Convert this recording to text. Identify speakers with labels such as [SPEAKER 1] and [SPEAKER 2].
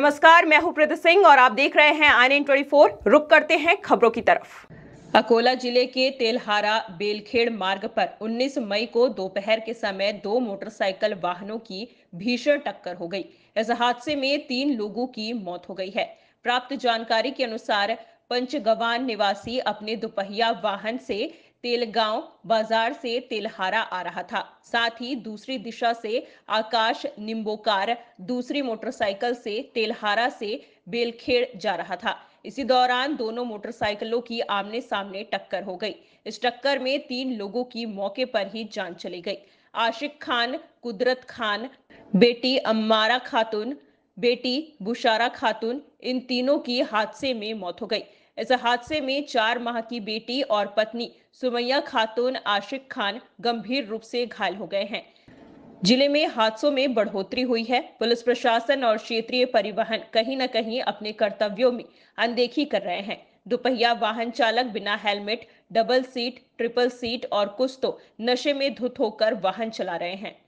[SPEAKER 1] नमस्कार मैं हूं प्रदीप सिंह और आप देख रहे हैं आई नाइन ट्वेंटी रुक करते हैं खबरों की तरफ अकोला जिले के तेलहारा बेलखेड़ मार्ग पर 19 मई को दोपहर के समय दो मोटरसाइकिल वाहनों की भीषण टक्कर हो गई इस हादसे में तीन लोगों की मौत हो गई है प्राप्त जानकारी के अनुसार पंचगवान निवासी अपने दोपहिया वाहन से तेलगांव बाजार से तेलहारा आ रहा था साथ ही दूसरी दिशा से आकाश निम्बोकार दूसरी मोटरसाइकिल से तेलहारा से बेलखेड़ जा रहा था इसी दौरान दोनों मोटरसाइकिलों की आमने सामने टक्कर हो गई इस टक्कर में तीन लोगों की मौके पर ही जान चली गई आशिक खान कुदरत खान बेटी अम्मारा खातून बेटी बुशारा खातून इन तीनों की हादसे में मौत हो गई इस हादसे में चार माह की बेटी और पत्नी सुमैया खातून आशिक खान गंभीर रूप से घायल हो गए हैं जिले में हादसों में बढ़ोतरी हुई है पुलिस प्रशासन और क्षेत्रीय परिवहन कहीं न कहीं अपने कर्तव्यों में अनदेखी कर रहे हैं दोपहिया वाहन चालक बिना helmet double seat triple seat और कुछ तो नशे में धुत होकर वाहन चला रहे हैं